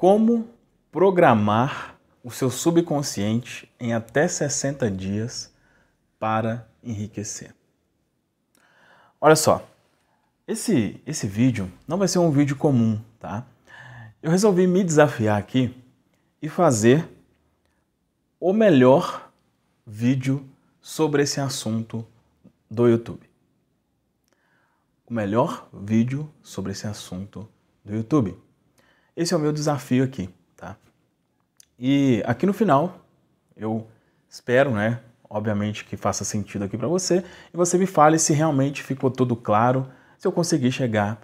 Como programar o seu subconsciente em até 60 dias para enriquecer. Olha só, esse, esse vídeo não vai ser um vídeo comum, tá? Eu resolvi me desafiar aqui e fazer o melhor vídeo sobre esse assunto do YouTube. O melhor vídeo sobre esse assunto do YouTube. Esse é o meu desafio aqui, tá? E aqui no final, eu espero, né, obviamente que faça sentido aqui para você, e você me fale se realmente ficou tudo claro, se eu consegui chegar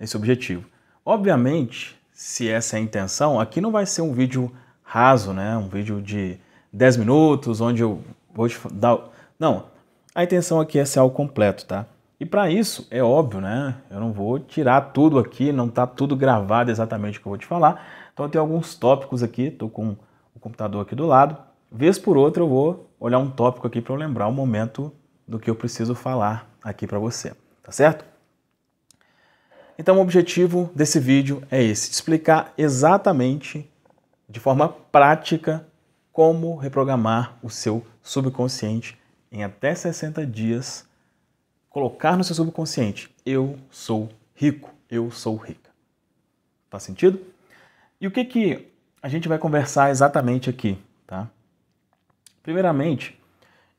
nesse objetivo. Obviamente, se essa é a intenção, aqui não vai ser um vídeo raso, né? Um vídeo de 10 minutos, onde eu vou te dar. Não, a intenção aqui é ser algo completo, tá? E para isso, é óbvio, né? Eu não vou tirar tudo aqui, não está tudo gravado exatamente o que eu vou te falar. Então eu tenho alguns tópicos aqui, estou com o computador aqui do lado. Vez por outra eu vou olhar um tópico aqui para eu lembrar o momento do que eu preciso falar aqui para você, tá certo? Então o objetivo desse vídeo é esse, explicar exatamente, de forma prática, como reprogramar o seu subconsciente em até 60 dias colocar no seu subconsciente: eu sou rico, eu sou rica. Faz sentido? E o que que a gente vai conversar exatamente aqui, tá? Primeiramente,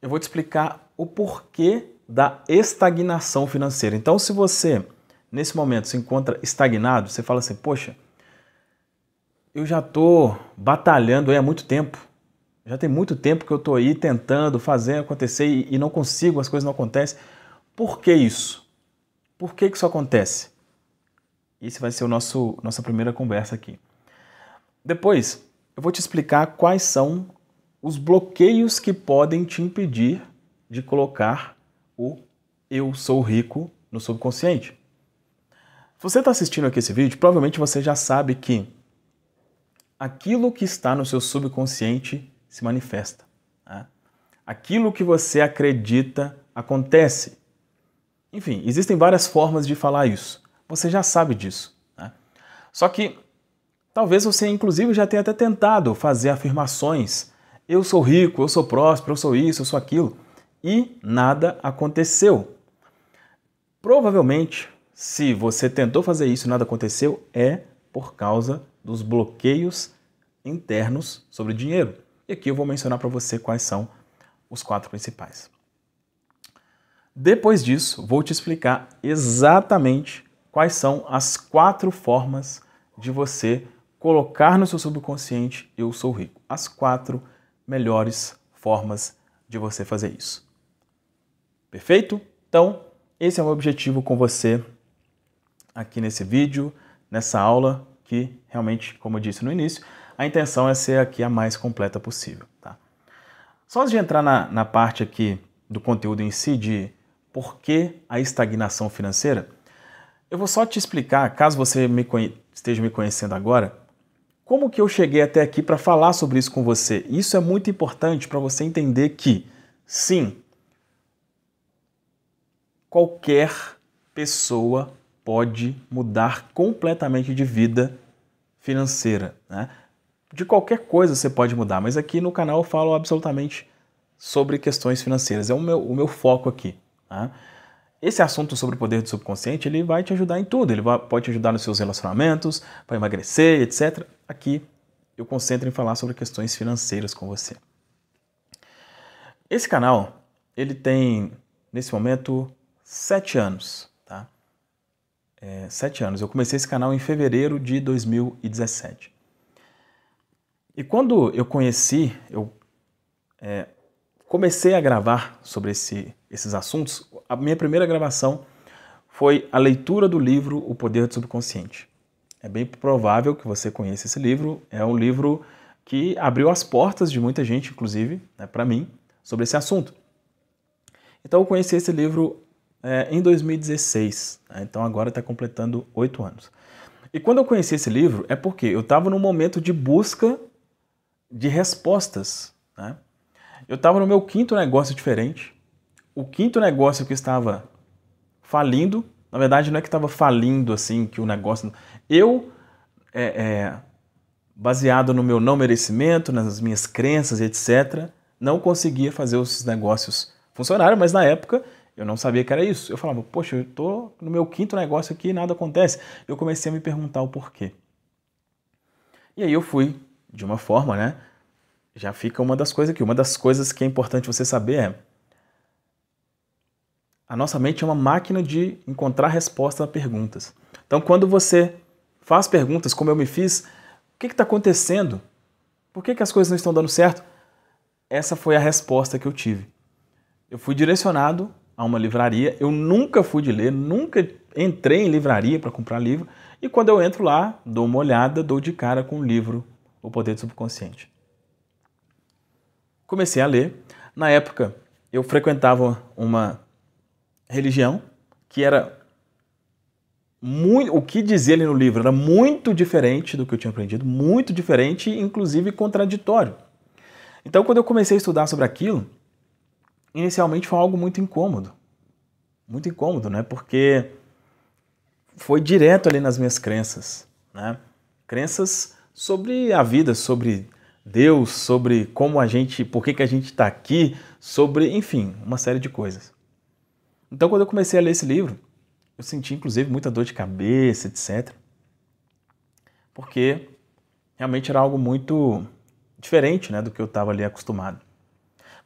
eu vou te explicar o porquê da estagnação financeira. Então, se você nesse momento se encontra estagnado, você fala assim: "Poxa, eu já estou batalhando aí há muito tempo. Já tem muito tempo que eu estou aí tentando fazer acontecer e, e não consigo, as coisas não acontecem. Por que isso? Por que, isso acontece? Esse vai ser o nosso nossa primeira conversa aqui. Depois, eu vou te explicar quais são os bloqueios que podem te impedir de colocar o eu sou rico no subconsciente. Se você está assistindo aqui esse vídeo, provavelmente você já sabe que aquilo que está no seu subconsciente se manifesta. Né? Aquilo que você acredita acontece. Enfim, existem várias formas de falar isso. Você já sabe disso. Né? Só que talvez você, inclusive, já tenha até tentado fazer afirmações. Eu sou rico, eu sou próspero, eu sou isso, eu sou aquilo. E nada aconteceu. Provavelmente, se você tentou fazer isso e nada aconteceu, é por causa dos bloqueios internos sobre dinheiro. E aqui eu vou mencionar para você quais são os quatro principais. Depois disso, vou te explicar exatamente quais são as quatro formas de você colocar no seu subconsciente eu sou rico. As quatro melhores formas de você fazer isso. Perfeito? Então, esse é o meu objetivo com você aqui nesse vídeo, nessa aula, que realmente, como eu disse no início, a intenção é ser aqui a mais completa possível. Tá? Só antes de entrar na, na parte aqui do conteúdo em si, de por que a estagnação financeira? Eu vou só te explicar, caso você me conhe... esteja me conhecendo agora, como que eu cheguei até aqui para falar sobre isso com você. Isso é muito importante para você entender que, sim, qualquer pessoa pode mudar completamente de vida financeira. Né? De qualquer coisa você pode mudar, mas aqui no canal eu falo absolutamente sobre questões financeiras. É o meu, o meu foco aqui. Né? Esse assunto sobre o poder do subconsciente ele vai te ajudar em tudo. Ele vai, pode te ajudar nos seus relacionamentos, para emagrecer, etc. Aqui eu concentro em falar sobre questões financeiras com você. Esse canal ele tem nesse momento sete anos, tá? É, sete anos. Eu comecei esse canal em fevereiro de 2017. E quando eu conheci, eu é, comecei a gravar sobre esse, esses assuntos, a minha primeira gravação foi a leitura do livro O Poder do Subconsciente. É bem provável que você conheça esse livro, é um livro que abriu as portas de muita gente, inclusive, né, para mim, sobre esse assunto. Então eu conheci esse livro é, em 2016, né, então agora está completando oito anos. E quando eu conheci esse livro é porque eu estava num momento de busca de respostas. Né? Eu estava no meu quinto negócio diferente. O quinto negócio que estava falindo, na verdade não é que estava falindo assim, que o negócio. Eu, é, é, baseado no meu não merecimento, nas minhas crenças, etc., não conseguia fazer os negócios funcionarem, mas na época eu não sabia que era isso. Eu falava, poxa, eu estou no meu quinto negócio aqui e nada acontece. Eu comecei a me perguntar o porquê. E aí eu fui, de uma forma, né? já fica uma das coisas aqui. Uma das coisas que é importante você saber é a nossa mente é uma máquina de encontrar resposta a perguntas. Então, quando você faz perguntas, como eu me fiz, o que está acontecendo? Por que, que as coisas não estão dando certo? Essa foi a resposta que eu tive. Eu fui direcionado a uma livraria, eu nunca fui de ler, nunca entrei em livraria para comprar livro, e quando eu entro lá, dou uma olhada, dou de cara com o livro O Poder do Subconsciente comecei a ler. Na época, eu frequentava uma religião que era muito, o que dizia ali no livro era muito diferente do que eu tinha aprendido, muito diferente, inclusive contraditório. Então, quando eu comecei a estudar sobre aquilo, inicialmente foi algo muito incômodo. Muito incômodo, né? Porque foi direto ali nas minhas crenças, né? Crenças sobre a vida, sobre Deus, sobre como a gente, por que, que a gente está aqui, sobre, enfim, uma série de coisas. Então, quando eu comecei a ler esse livro, eu senti inclusive muita dor de cabeça, etc. Porque realmente era algo muito diferente né, do que eu estava ali acostumado.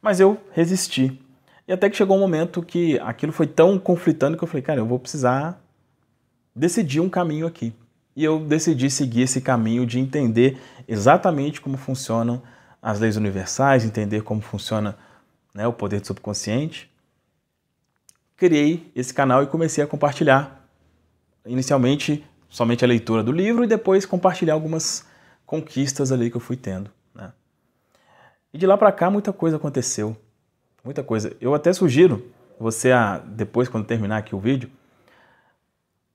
Mas eu resisti. E até que chegou um momento que aquilo foi tão conflitando que eu falei, cara, eu vou precisar decidir um caminho aqui. E eu decidi seguir esse caminho de entender exatamente como funcionam as leis universais, entender como funciona né, o poder do subconsciente. Criei esse canal e comecei a compartilhar. Inicialmente, somente a leitura do livro e depois compartilhar algumas conquistas ali que eu fui tendo. Né? E de lá para cá, muita coisa aconteceu. Muita coisa. Eu até sugiro você, a, depois, quando terminar aqui o vídeo,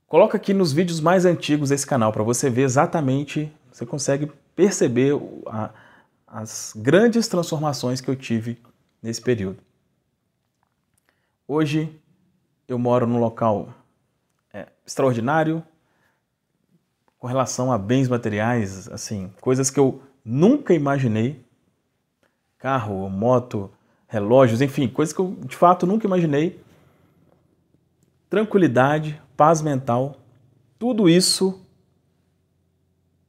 Coloca aqui nos vídeos mais antigos desse canal para você ver exatamente, você consegue perceber a, as grandes transformações que eu tive nesse período. Hoje eu moro num local é, extraordinário com relação a bens materiais, assim, coisas que eu nunca imaginei, carro, moto, relógios, enfim, coisas que eu de fato nunca imaginei. Tranquilidade, paz mental, tudo isso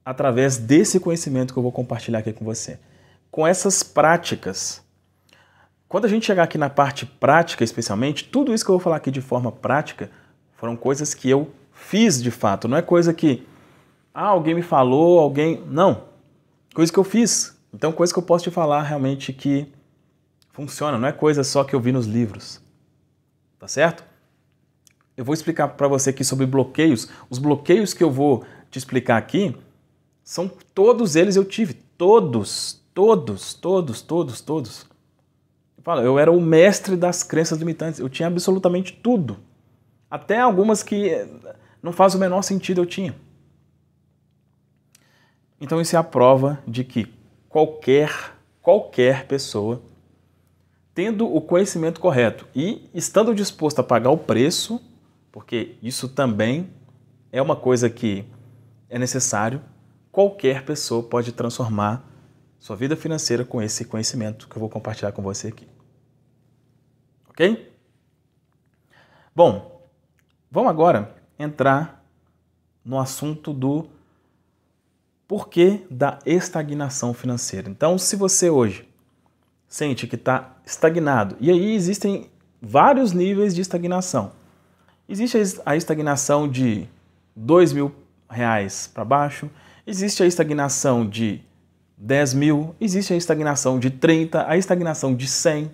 através desse conhecimento que eu vou compartilhar aqui com você. Com essas práticas. Quando a gente chegar aqui na parte prática, especialmente, tudo isso que eu vou falar aqui de forma prática foram coisas que eu fiz de fato, não é coisa que ah, alguém me falou, alguém. Não. Coisa que eu fiz. Então, coisa que eu posso te falar realmente que funciona, não é coisa só que eu vi nos livros. Tá certo? eu vou explicar para você aqui sobre bloqueios. Os bloqueios que eu vou te explicar aqui são todos eles eu tive, todos, todos, todos, todos, todos. Eu falo, eu era o mestre das crenças limitantes, eu tinha absolutamente tudo. Até algumas que eh, não faz o menor sentido eu tinha. Então isso é a prova de que qualquer qualquer pessoa tendo o conhecimento correto e estando disposto a pagar o preço porque isso também é uma coisa que é necessário. Qualquer pessoa pode transformar sua vida financeira com esse conhecimento que eu vou compartilhar com você aqui. Ok? Bom, vamos agora entrar no assunto do porquê da estagnação financeira. Então, se você hoje sente que está estagnado, e aí existem vários níveis de estagnação. Existe a estagnação de dois mil reais para baixo, existe a estagnação de 10 mil, existe a estagnação de 30, a estagnação de 100.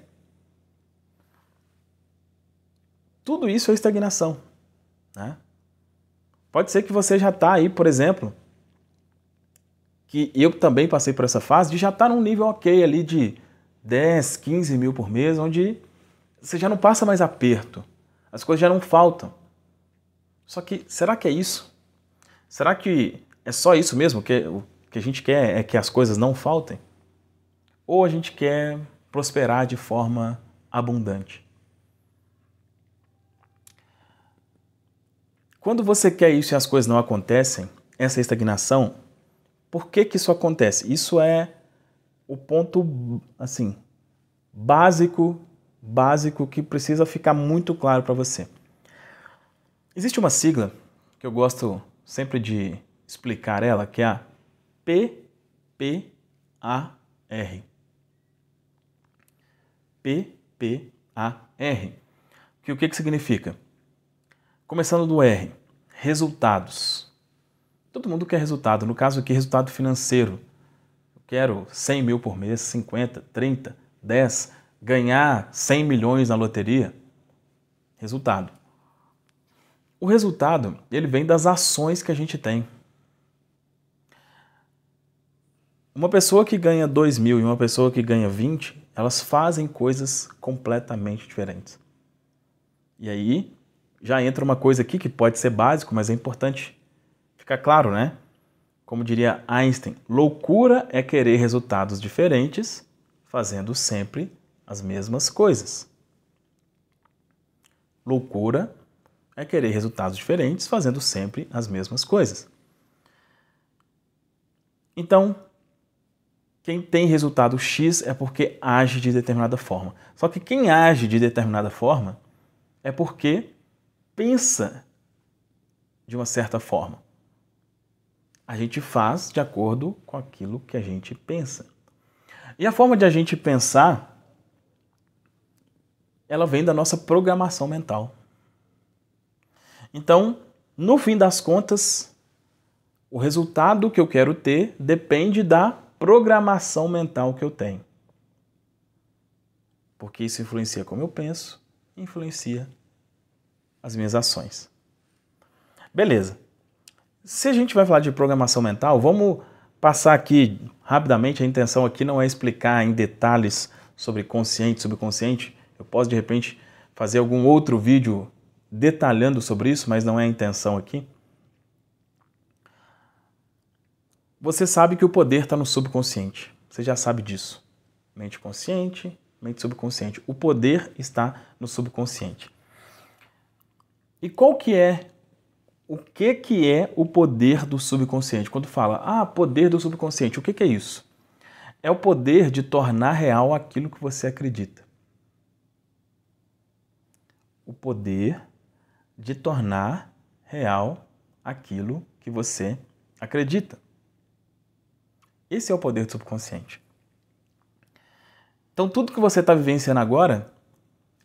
Tudo isso é estagnação. Né? Pode ser que você já está aí, por exemplo, que eu também passei por essa fase de já estar tá num nível ok ali de 10, 15 mil por mês, onde você já não passa mais aperto. As coisas já não faltam. Só que será que é isso? Será que é só isso mesmo? Que o que a gente quer é que as coisas não faltem? Ou a gente quer prosperar de forma abundante? Quando você quer isso e as coisas não acontecem, essa estagnação, por que que isso acontece? Isso é o ponto assim básico básico que precisa ficar muito claro para você. Existe uma sigla que eu gosto sempre de explicar ela, que é a PPAR. PPAR. Que o que, que significa? Começando do R, resultados. Todo mundo quer resultado, no caso aqui, resultado financeiro. Eu quero 100 mil por mês, 50, 30, 10 ganhar 100 milhões na loteria? Resultado. O resultado, ele vem das ações que a gente tem. Uma pessoa que ganha 2 mil e uma pessoa que ganha 20, elas fazem coisas completamente diferentes. E aí, já entra uma coisa aqui que pode ser básico, mas é importante ficar claro, né? Como diria Einstein, loucura é querer resultados diferentes, fazendo sempre as mesmas coisas. Loucura é querer resultados diferentes fazendo sempre as mesmas coisas. Então, quem tem resultado X é porque age de determinada forma. Só que quem age de determinada forma é porque pensa de uma certa forma. A gente faz de acordo com aquilo que a gente pensa. E a forma de a gente pensar ela vem da nossa programação mental. Então, no fim das contas, o resultado que eu quero ter depende da programação mental que eu tenho. Porque isso influencia como eu penso, influencia as minhas ações. Beleza. Se a gente vai falar de programação mental, vamos passar aqui rapidamente. A intenção aqui não é explicar em detalhes sobre consciente, subconsciente, eu posso de repente fazer algum outro vídeo detalhando sobre isso, mas não é a intenção aqui. Você sabe que o poder está no subconsciente. Você já sabe disso. Mente consciente, mente subconsciente. O poder está no subconsciente. E qual que é o que que é o poder do subconsciente? Quando fala, ah, poder do subconsciente, o que, que é isso? É o poder de tornar real aquilo que você acredita o poder de tornar real aquilo que você acredita. Esse é o poder do subconsciente. Então, tudo que você está vivenciando agora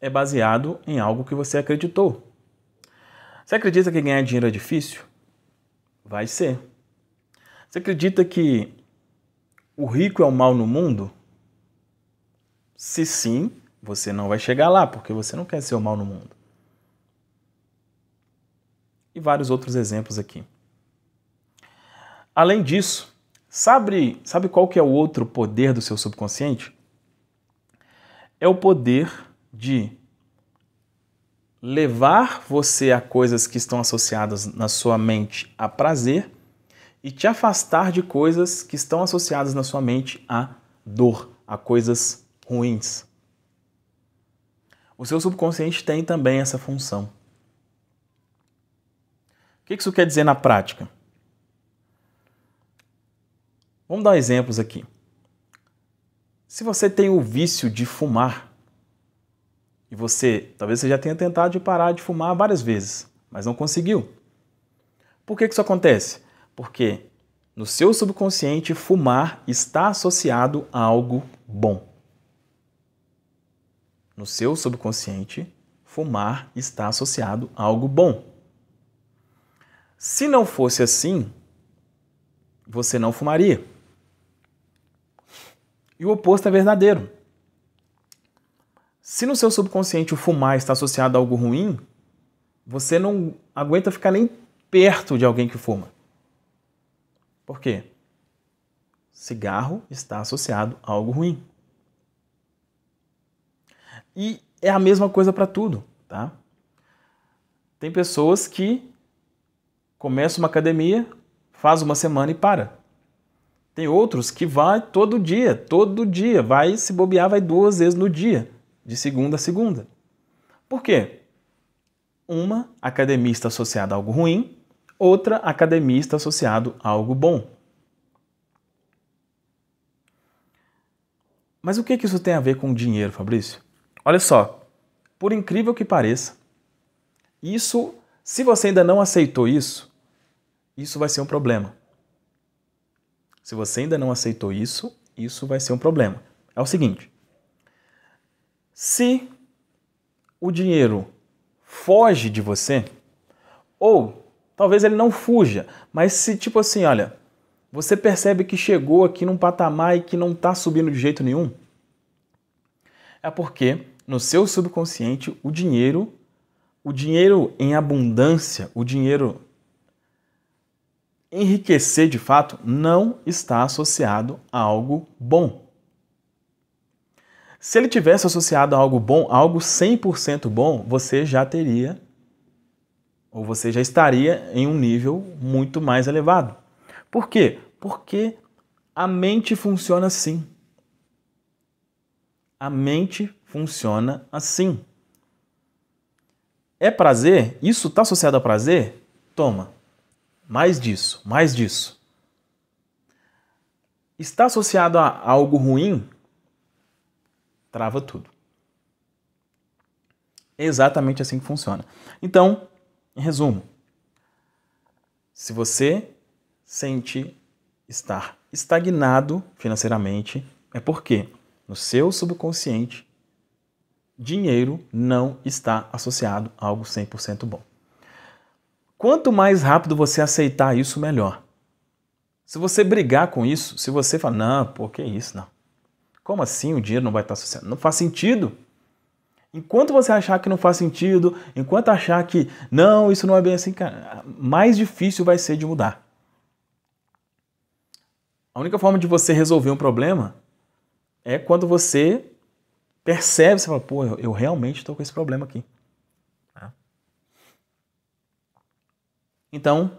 é baseado em algo que você acreditou. Você acredita que ganhar dinheiro é difícil? Vai ser. Você acredita que o rico é o mal no mundo? Se sim, você não vai chegar lá, porque você não quer ser o mal no mundo e vários outros exemplos aqui. Além disso, sabe, sabe qual que é o outro poder do seu subconsciente? É o poder de levar você a coisas que estão associadas na sua mente a prazer e te afastar de coisas que estão associadas na sua mente a dor, a coisas ruins. O seu subconsciente tem também essa função. O que isso quer dizer na prática? Vamos dar exemplos aqui. Se você tem o vício de fumar, e você talvez você já tenha tentado de parar de fumar várias vezes, mas não conseguiu. Por que, que isso acontece? Porque no seu subconsciente, fumar está associado a algo bom. No seu subconsciente, fumar está associado a algo bom. Se não fosse assim, você não fumaria. E o oposto é verdadeiro. Se no seu subconsciente o fumar está associado a algo ruim, você não aguenta ficar nem perto de alguém que fuma. Por quê? Cigarro está associado a algo ruim. E é a mesma coisa para tudo, tá? Tem pessoas que começa uma academia, faz uma semana e para. Tem outros que vai todo dia, todo dia, vai se bobear, vai duas vezes no dia, de segunda a segunda. Por quê? Uma academia está associada a algo ruim, outra academia está associado a algo bom. Mas o que, que isso tem a ver com dinheiro, Fabrício? Olha só, por incrível que pareça, isso se você ainda não aceitou isso, isso vai ser um problema. Se você ainda não aceitou isso, isso vai ser um problema. É o seguinte: se o dinheiro foge de você, ou talvez ele não fuja, mas se tipo assim, olha, você percebe que chegou aqui num patamar e que não está subindo de jeito nenhum, é porque no seu subconsciente o dinheiro o dinheiro em abundância, o dinheiro enriquecer de fato, não está associado a algo bom. Se ele tivesse associado a algo bom, algo 100% bom, você já teria ou você já estaria em um nível muito mais elevado. Por quê? Porque a mente funciona assim. A mente funciona assim. É prazer? Isso está associado a prazer? Toma. Mais disso, mais disso. Está associado a algo ruim? Trava tudo. É exatamente assim que funciona. Então, em resumo, se você sente estar estagnado financeiramente, é porque no seu subconsciente dinheiro não está associado a algo 100% bom. Quanto mais rápido você aceitar isso, melhor. Se você brigar com isso, se você falar, não, pô, que isso, não. Como assim o dinheiro não vai estar associado? Não faz sentido. Enquanto você achar que não faz sentido, enquanto achar que não, isso não é bem assim, cara, mais difícil vai ser de mudar. A única forma de você resolver um problema é quando você percebe, você fala, pô, eu realmente estou com esse problema aqui. Tá? Então,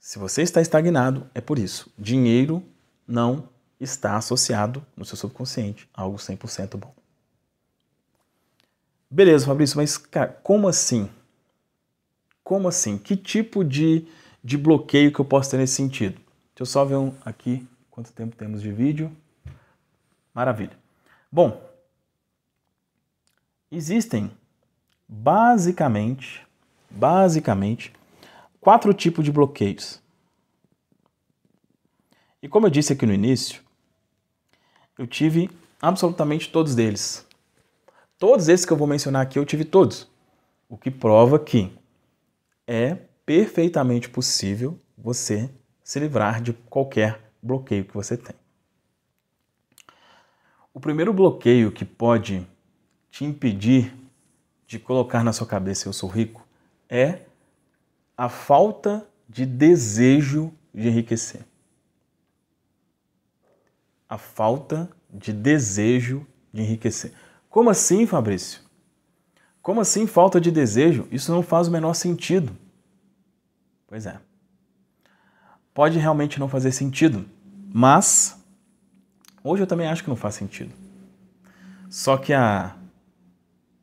se você está estagnado, é por isso. Dinheiro não está associado no seu subconsciente a algo 100% bom. Beleza, Fabrício, mas cara, como assim? Como assim? Que tipo de, de bloqueio que eu posso ter nesse sentido? Deixa eu só ver um aqui quanto tempo temos de vídeo. Maravilha. Bom, Existem basicamente, basicamente, quatro tipos de bloqueios. E como eu disse aqui no início, eu tive absolutamente todos eles Todos esses que eu vou mencionar aqui, eu tive todos. O que prova que é perfeitamente possível você se livrar de qualquer bloqueio que você tem. O primeiro bloqueio que pode te impedir de colocar na sua cabeça eu sou rico é a falta de desejo de enriquecer. A falta de desejo de enriquecer. Como assim, Fabrício? Como assim falta de desejo? Isso não faz o menor sentido. Pois é. Pode realmente não fazer sentido, mas hoje eu também acho que não faz sentido. Só que a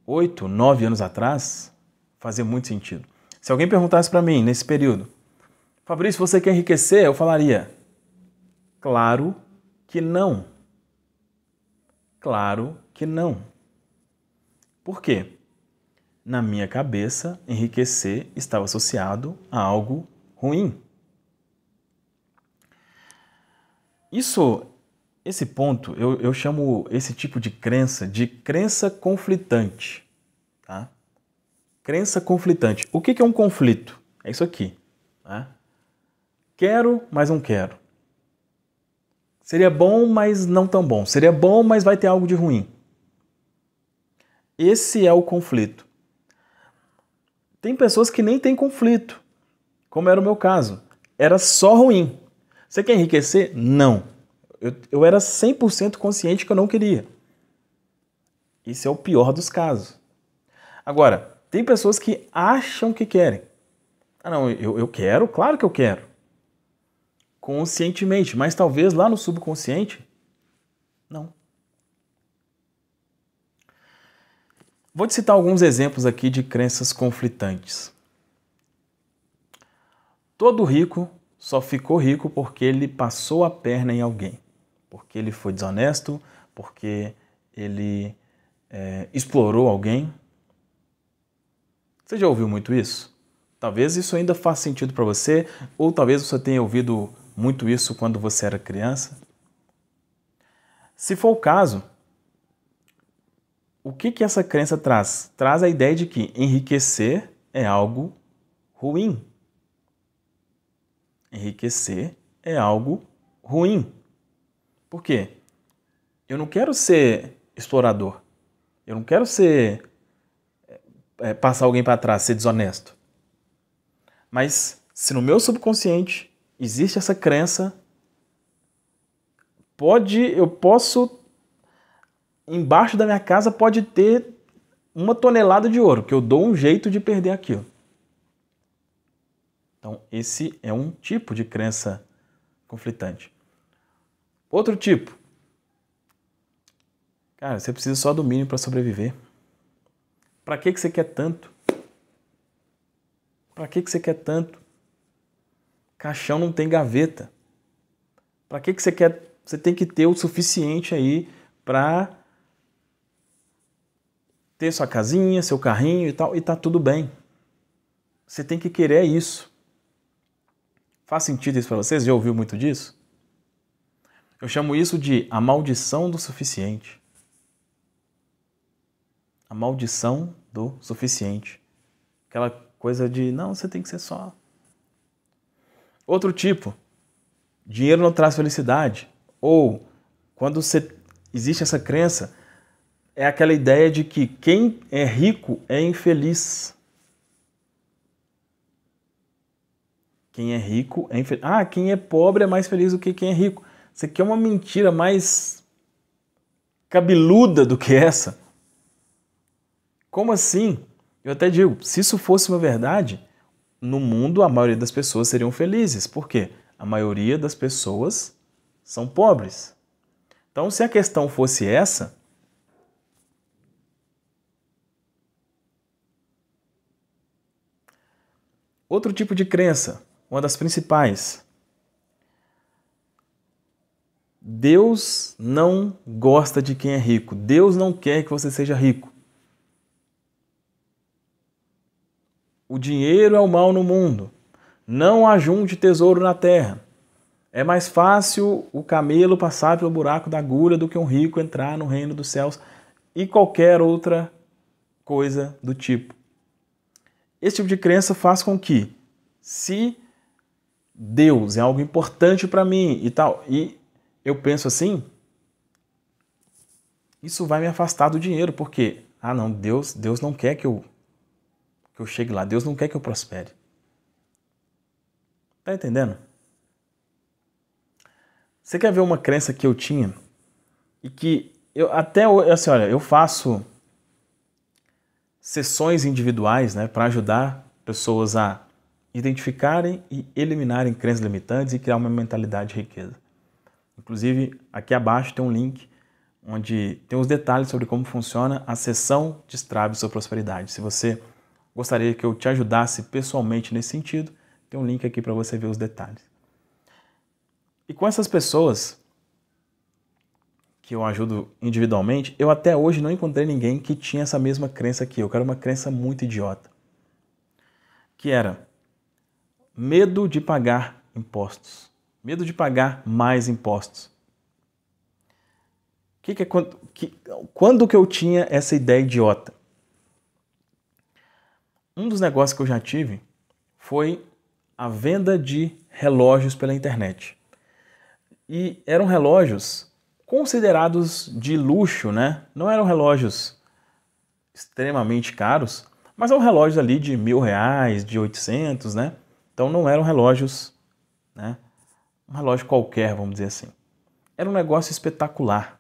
oito, nove anos atrás, fazia muito sentido. Se alguém perguntasse para mim nesse período, Fabrício, você quer enriquecer? Eu falaria, claro que não. Claro que não. Por quê? Na minha cabeça, enriquecer estava associado a algo ruim. Isso esse ponto, eu, eu chamo esse tipo de crença de crença conflitante. Tá? Crença conflitante. O que, que é um conflito? É isso aqui. Tá? Quero, mas não quero. Seria bom, mas não tão bom. Seria bom, mas vai ter algo de ruim. Esse é o conflito. Tem pessoas que nem têm conflito, como era o meu caso. Era só ruim. Você quer enriquecer? Não. Eu, eu era 100% consciente que eu não queria. Isso é o pior dos casos. Agora, tem pessoas que acham que querem. Ah, não, eu, eu quero, claro que eu quero. Conscientemente, mas talvez lá no subconsciente, não. Vou te citar alguns exemplos aqui de crenças conflitantes. Todo rico só ficou rico porque ele passou a perna em alguém porque ele foi desonesto, porque ele é, explorou alguém. Você já ouviu muito isso? Talvez isso ainda faça sentido para você, ou talvez você tenha ouvido muito isso quando você era criança. Se for o caso, o que, que essa crença traz? Traz a ideia de que enriquecer é algo ruim. Enriquecer é algo ruim. Por quê? Eu não quero ser explorador. Eu não quero ser. É, passar alguém para trás, ser desonesto. Mas se no meu subconsciente existe essa crença, pode. Eu posso. Embaixo da minha casa pode ter uma tonelada de ouro, que eu dou um jeito de perder aquilo. Então, esse é um tipo de crença conflitante. Outro tipo. Cara, você precisa só do mínimo para sobreviver. Para que, que você quer tanto? Para que, que você quer tanto? Caixão não tem gaveta. Para que, que você quer? Você tem que ter o suficiente aí para ter sua casinha, seu carrinho e tal, e tá tudo bem. Você tem que querer isso. Faz sentido isso para vocês? Já ouviu muito disso? Eu chamo isso de a maldição do suficiente. A maldição do suficiente. Aquela coisa de não, você tem que ser só. Outro tipo, dinheiro não traz felicidade. Ou quando você, existe essa crença, é aquela ideia de que quem é rico é infeliz. Quem é rico é infeliz. Ah, quem é pobre é mais feliz do que quem é rico. Você quer é uma mentira mais cabeluda do que essa? Como assim? Eu até digo, se isso fosse uma verdade, no mundo a maioria das pessoas seriam felizes. Por quê? A maioria das pessoas são pobres. Então, se a questão fosse essa, outro tipo de crença, uma das principais, Deus não gosta de quem é rico. Deus não quer que você seja rico. O dinheiro é o mal no mundo. Não ajunte tesouro na terra. É mais fácil o camelo passar pelo buraco da agulha do que um rico entrar no reino dos céus e qualquer outra coisa do tipo. Esse tipo de crença faz com que, se Deus é algo importante para mim e tal, e eu penso assim, isso vai me afastar do dinheiro, porque ah, não, Deus, Deus não quer que eu que eu chegue lá, Deus não quer que eu prospere. Tá entendendo? Você quer ver uma crença que eu tinha e que eu até assim, olha, eu faço sessões individuais, né, para ajudar pessoas a identificarem e eliminarem crenças limitantes e criar uma mentalidade de riqueza. Inclusive, aqui abaixo tem um link onde tem os detalhes sobre como funciona a sessão Destrave Sua Prosperidade. Se você gostaria que eu te ajudasse pessoalmente nesse sentido, tem um link aqui para você ver os detalhes. E com essas pessoas que eu ajudo individualmente, eu até hoje não encontrei ninguém que tinha essa mesma crença que eu, que era uma crença muito idiota. Que era medo de pagar impostos. Medo de pagar mais impostos. Que que é quando, que, quando que eu tinha essa ideia idiota? Um dos negócios que eu já tive foi a venda de relógios pela internet. E eram relógios considerados de luxo, né? Não eram relógios extremamente caros, mas eram relógios ali de mil reais, de oitocentos, né? Então não eram relógios né, uma loja qualquer, vamos dizer assim. Era um negócio espetacular.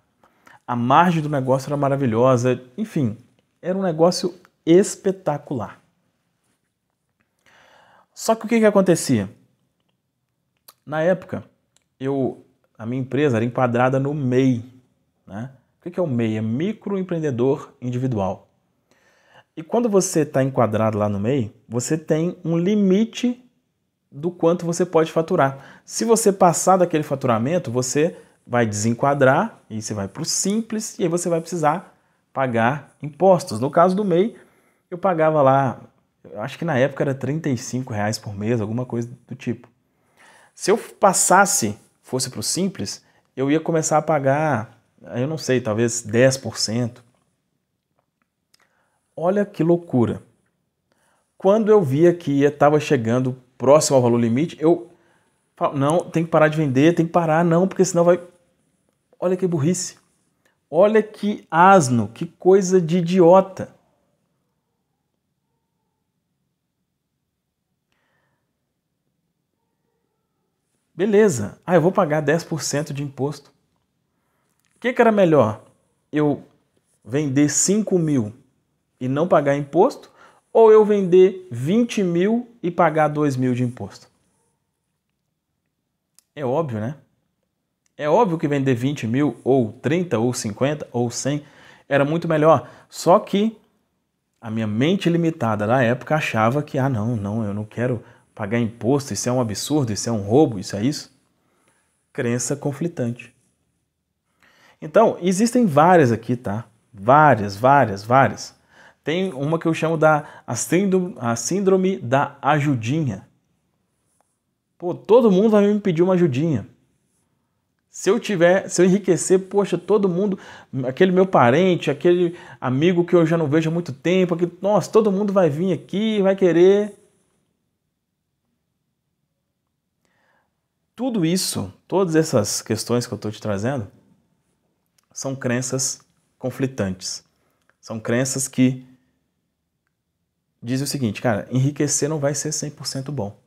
A margem do negócio era maravilhosa, enfim, era um negócio espetacular. Só que o que, que acontecia? Na época, eu, a minha empresa era enquadrada no MEI. Né? O que é o MEI? É microempreendedor individual. E quando você está enquadrado lá no MEI, você tem um limite do quanto você pode faturar. Se você passar daquele faturamento, você vai desenquadrar e você vai para o simples e aí você vai precisar pagar impostos. No caso do MEI, eu pagava lá, eu acho que na época era 35 reais por mês, alguma coisa do tipo. Se eu passasse, fosse para o simples, eu ia começar a pagar, eu não sei, talvez 10%. Olha que loucura. Quando eu via que estava chegando próximo ao valor limite, eu falo, não, tem que parar de vender, tem que parar, não, porque senão vai. Olha que burrice. Olha que asno, que coisa de idiota. Beleza, ah, eu vou pagar 10% de imposto. O que, que era melhor? Eu vender 5 mil e não pagar imposto? ou eu vender 20 mil e pagar 2 mil de imposto? É óbvio, né? É óbvio que vender 20 mil, ou 30, ou 50, ou 100 era muito melhor. Só que a minha mente limitada na época achava que, ah, não, não, eu não quero pagar imposto, isso é um absurdo, isso é um roubo, isso é isso. Crença conflitante. Então, existem várias aqui, tá? Várias, várias, várias. Tem uma que eu chamo da a síndrome, a síndrome da ajudinha. Pô, todo mundo vai me pedir uma ajudinha. Se eu tiver, se eu enriquecer, poxa, todo mundo, aquele meu parente, aquele amigo que eu já não vejo há muito tempo, aquele, nossa, todo mundo vai vir aqui, vai querer. Tudo isso, todas essas questões que eu estou te trazendo, são crenças conflitantes. São crenças que diz o seguinte, cara, enriquecer não vai ser 100% bom.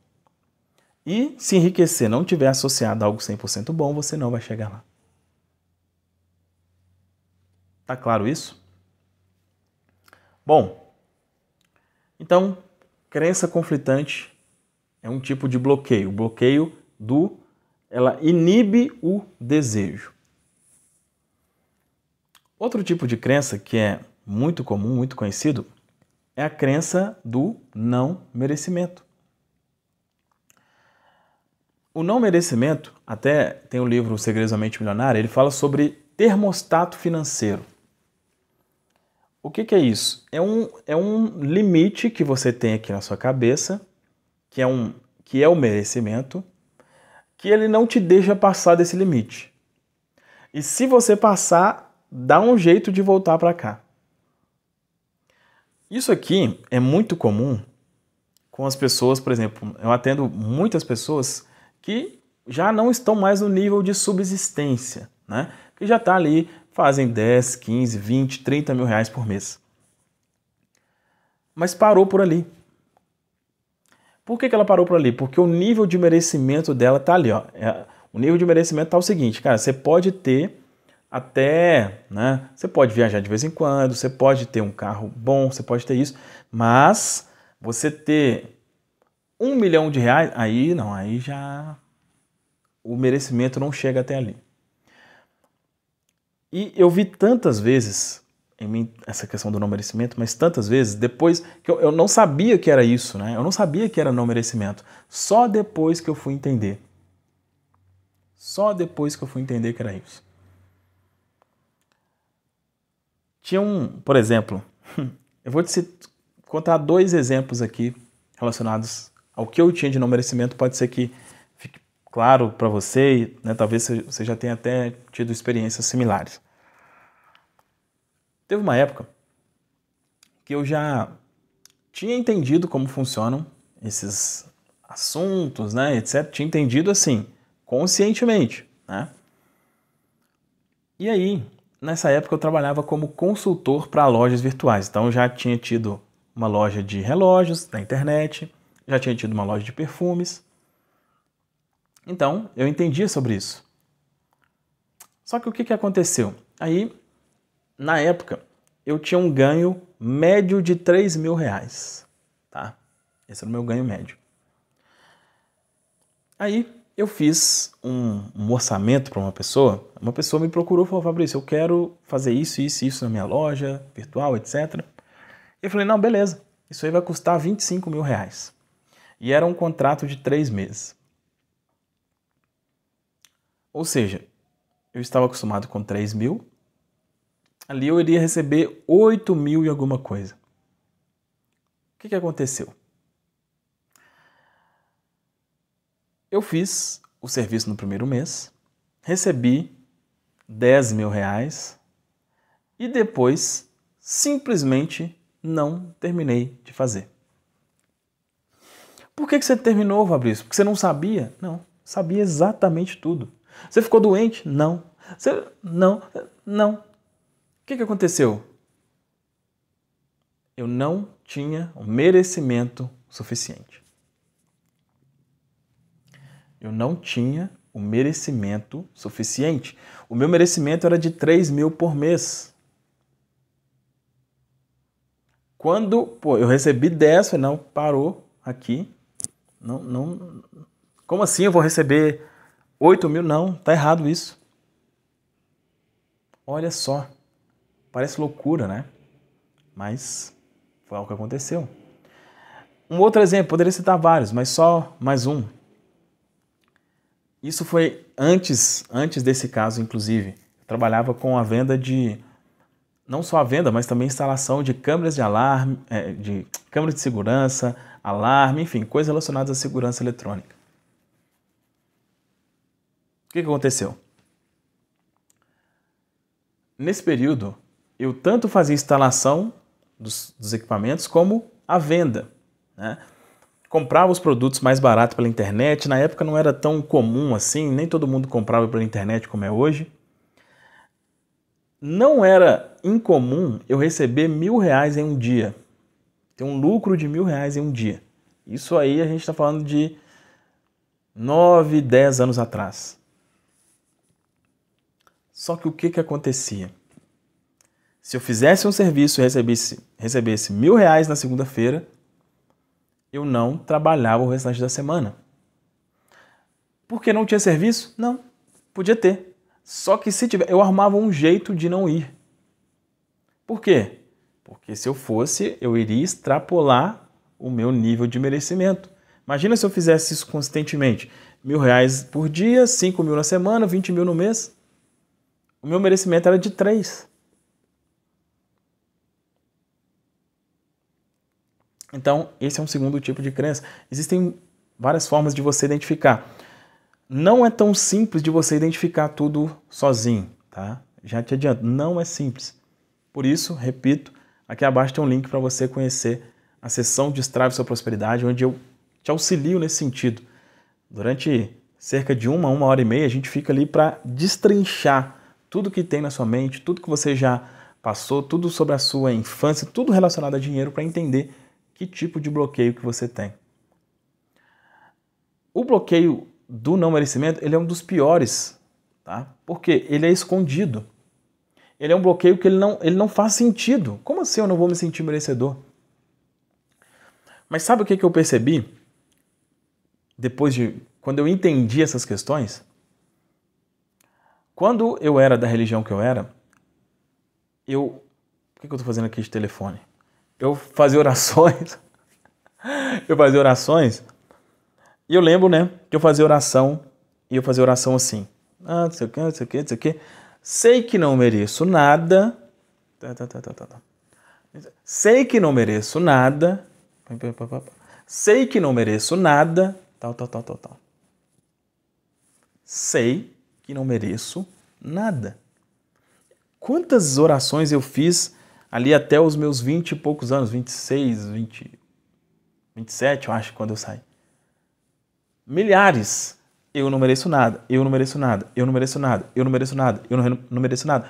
E se enriquecer não tiver associado a algo 100% bom, você não vai chegar lá. Tá claro isso? Bom, então, crença conflitante é um tipo de bloqueio, bloqueio do ela inibe o desejo. Outro tipo de crença que é muito comum, muito conhecido, é a crença do não merecimento. O não merecimento, até tem o um livro Segredos da Mente Milionária, ele fala sobre termostato financeiro. O que, que, é isso? É um, é um limite que você tem aqui na sua cabeça, que é, um, que é o merecimento, que ele não te deixa passar desse limite. E se você passar, dá um jeito de voltar para cá. Isso aqui é muito comum com as pessoas, por exemplo, eu atendo muitas pessoas que já não estão mais no nível de subsistência, né? Que já está ali, fazem 10, 15, 20, 30 mil reais por mês. Mas parou por ali. Por que, que ela parou por ali? Porque o nível de merecimento dela está ali, ó. É, o nível de merecimento está o seguinte, cara, você pode ter até, né? Você pode viajar de vez em quando, você pode ter um carro bom, você pode ter isso, mas você ter um milhão de reais, aí não, aí já o merecimento não chega até ali. E eu vi tantas vezes em mim essa questão do não merecimento, mas tantas vezes depois que eu, eu não sabia que era isso, né? Eu não sabia que era não merecimento. Só depois que eu fui entender. Só depois que eu fui entender que era isso. Tinha um, por exemplo, eu vou te contar dois exemplos aqui relacionados ao que eu tinha de não merecimento. Pode ser que fique claro para você, né? talvez você já tenha até tido experiências similares. Teve uma época que eu já tinha entendido como funcionam esses assuntos, né, etc. Tinha entendido assim, conscientemente, né? E aí, nessa época eu trabalhava como consultor para lojas virtuais. Então eu já tinha tido uma loja de relógios na internet, já tinha tido uma loja de perfumes. Então eu entendia sobre isso. Só que o que, que aconteceu? Aí, na época, eu tinha um ganho médio de 3 mil reais. Tá? Esse era o meu ganho médio. Aí eu fiz um, um orçamento para uma pessoa. Uma pessoa me procurou e falou: Fabrício, eu quero fazer isso, isso, isso na minha loja virtual, etc. Eu falei: não, beleza, isso aí vai custar 25 mil reais. E era um contrato de três meses. Ou seja, eu estava acostumado com 3 mil, ali eu iria receber 8 mil e alguma coisa. O que, que aconteceu? Eu fiz o serviço no primeiro mês, recebi 10 mil reais e depois simplesmente não terminei de fazer. Por que, que você terminou, Fabrício? Porque você não sabia? Não, sabia exatamente tudo. Você ficou doente? Não. Você... Não, não. O que, que aconteceu? Eu não tinha o merecimento suficiente. Eu não tinha o merecimento suficiente. O meu merecimento era de 3 mil por mês. Quando pô, eu recebi 10, falei, não, parou aqui. Não, não, como assim eu vou receber 8 mil? Não, tá errado isso. Olha só, parece loucura, né? Mas foi algo que aconteceu. Um outro exemplo, poderia citar vários, mas só mais um isso foi antes, antes desse caso, inclusive. Eu trabalhava com a venda de não só a venda, mas também instalação de câmeras de alarme, é, de câmeras de segurança, alarme, enfim, coisas relacionadas à segurança eletrônica. O que, que aconteceu? Nesse período, eu tanto fazia instalação dos, dos equipamentos como a venda. Né? comprava os produtos mais baratos pela internet. Na época não era tão comum assim, nem todo mundo comprava pela internet como é hoje. Não era incomum eu receber mil reais em um dia, ter um lucro de mil reais em um dia. Isso aí a gente está falando de 9, 10 anos atrás. Só que o que, que acontecia? Se eu fizesse um serviço e recebesse, recebesse mil reais na segunda-feira, eu não trabalhava o restante da semana. Porque não tinha serviço? Não, podia ter. Só que se tiver, eu arrumava um jeito de não ir. Por quê? Porque se eu fosse, eu iria extrapolar o meu nível de merecimento. Imagina se eu fizesse isso consistentemente. Mil reais por dia, cinco mil na semana, vinte mil no mês. O meu merecimento era de três. Então, esse é um segundo tipo de crença. Existem várias formas de você identificar. Não é tão simples de você identificar tudo sozinho, tá? Já te adianto, não é simples. Por isso, repito, aqui abaixo tem um link para você conhecer a sessão Destrave Sua Prosperidade, onde eu te auxilio nesse sentido. Durante cerca de uma, uma hora e meia, a gente fica ali para destrinchar tudo que tem na sua mente, tudo que você já passou, tudo sobre a sua infância, tudo relacionado a dinheiro para entender que tipo de bloqueio que você tem. O bloqueio do não merecimento ele é um dos piores, tá? porque ele é escondido. Ele é um bloqueio que ele não, ele não faz sentido. Como assim eu não vou me sentir merecedor? Mas sabe o que, que eu percebi? Depois de. Quando eu entendi essas questões. Quando eu era da religião que eu era, eu. Por que, que eu estou fazendo aqui de telefone? eu fazia orações, eu fazia orações, e eu lembro, né, que eu fazia oração, e eu fazia oração assim, ah, não sei o que, não sei o que, não sei o que, sei que não mereço nada, tá, tá, tá, sei que não mereço nada, sei que não mereço nada, tal, tal, tal, tal, tal. Sei que não mereço nada. Quantas orações eu fiz ali até os meus 20 e poucos anos, 26, 20, 27, eu acho, quando eu saí. Milhares. Eu não mereço nada, eu não mereço nada, eu não mereço nada, eu não mereço nada, eu não, não mereço nada.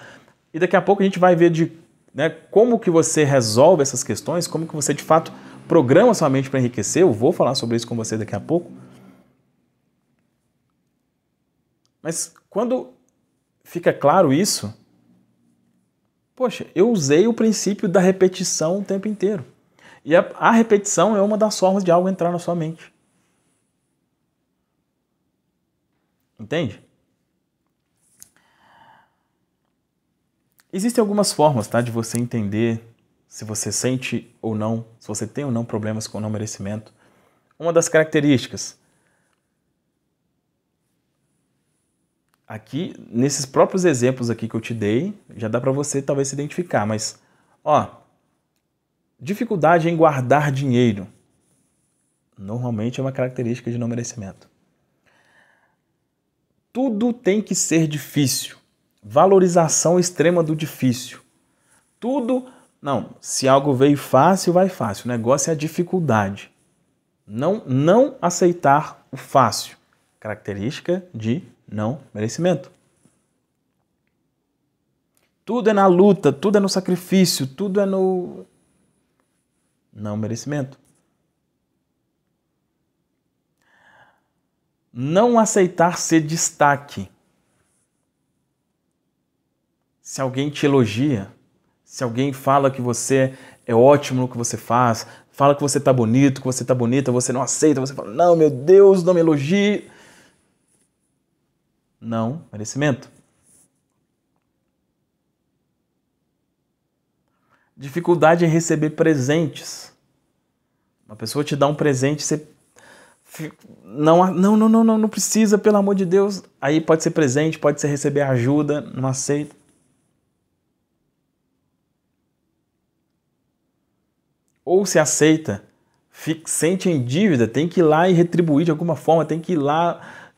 E daqui a pouco a gente vai ver de né, como que você resolve essas questões, como que você de fato programa sua mente para enriquecer. Eu vou falar sobre isso com você daqui a pouco. Mas quando fica claro isso, Poxa, eu usei o princípio da repetição o tempo inteiro. E a, a repetição é uma das formas de algo entrar na sua mente. Entende? Existem algumas formas tá, de você entender se você sente ou não, se você tem ou não problemas com não merecimento. Uma das características aqui, nesses próprios exemplos aqui que eu te dei, já dá para você talvez se identificar, mas ó, dificuldade em guardar dinheiro normalmente é uma característica de não merecimento. Tudo tem que ser difícil. Valorização extrema do difícil. Tudo, não, se algo veio fácil, vai fácil. O negócio é a dificuldade. Não não aceitar o fácil. Característica de não merecimento. Tudo é na luta, tudo é no sacrifício, tudo é no não merecimento. Não aceitar ser destaque. Se alguém te elogia, se alguém fala que você é ótimo no que você faz, fala que você tá bonito, que você tá bonita, você não aceita, você fala: "Não, meu Deus, não me elogie" não merecimento. Dificuldade em receber presentes. Uma pessoa te dá um presente, você não, não, não, não, não, não precisa, pelo amor de Deus. Aí pode ser presente, pode ser receber ajuda, não aceita. Ou se aceita, fica, sente em dívida, tem que ir lá e retribuir de alguma forma, tem que ir lá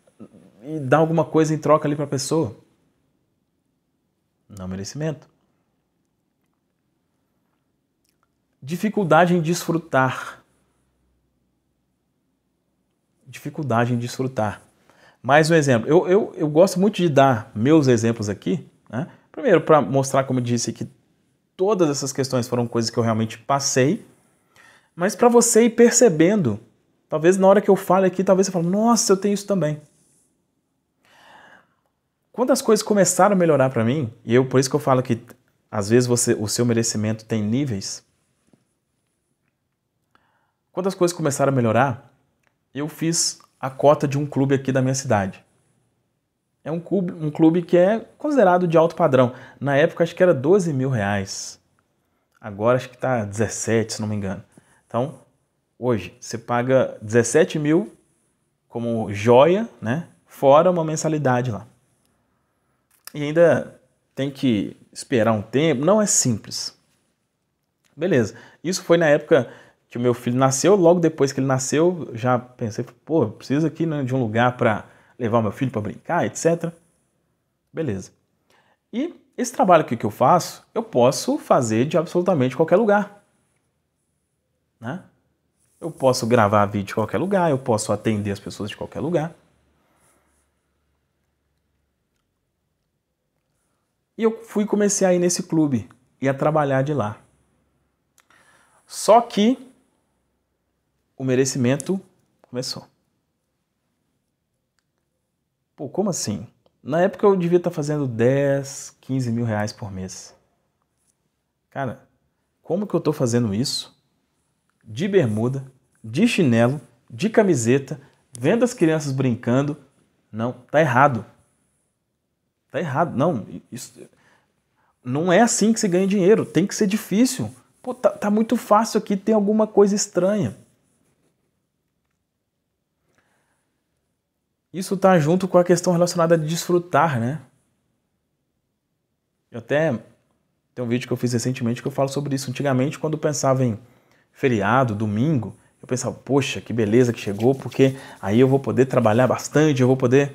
e dar alguma coisa em troca ali para a pessoa. Não merecimento. Dificuldade em desfrutar. Dificuldade em desfrutar. Mais um exemplo. Eu, eu, eu gosto muito de dar meus exemplos aqui. Né? Primeiro, para mostrar, como eu disse, que todas essas questões foram coisas que eu realmente passei. Mas para você ir percebendo, talvez na hora que eu fale aqui, talvez você fale, nossa, eu tenho isso também. Quando as coisas começaram a melhorar para mim, e eu por isso que eu falo que às vezes você, o seu merecimento tem níveis. Quando as coisas começaram a melhorar, eu fiz a cota de um clube aqui da minha cidade. É um clube, um clube que é considerado de alto padrão. Na época acho que era 12 mil reais. Agora acho que está 17, se não me engano. Então, hoje, você paga 17 mil como joia, né? Fora uma mensalidade lá e ainda tem que esperar um tempo, não é simples. Beleza. Isso foi na época que o meu filho nasceu, logo depois que ele nasceu, já pensei, pô, preciso aqui né, de um lugar para levar meu filho para brincar, etc. Beleza. E esse trabalho que eu faço, eu posso fazer de absolutamente qualquer lugar. Né? Eu posso gravar vídeo de qualquer lugar, eu posso atender as pessoas de qualquer lugar. E eu fui comecei a ir nesse clube e a trabalhar de lá. Só que o merecimento começou. Pô, como assim? Na época eu devia estar fazendo 10, 15 mil reais por mês. Cara, como que eu estou fazendo isso? De bermuda, de chinelo, de camiseta, vendo as crianças brincando. Não, tá errado. Tá errado. Não, isso não é assim que se ganha dinheiro. Tem que ser difícil. Pô, tá, tá muito fácil aqui, tem alguma coisa estranha. Isso tá junto com a questão relacionada a desfrutar, né? Eu até tem um vídeo que eu fiz recentemente que eu falo sobre isso. Antigamente, quando eu pensava em feriado, domingo, eu pensava, poxa, que beleza que chegou, porque aí eu vou poder trabalhar bastante, eu vou poder.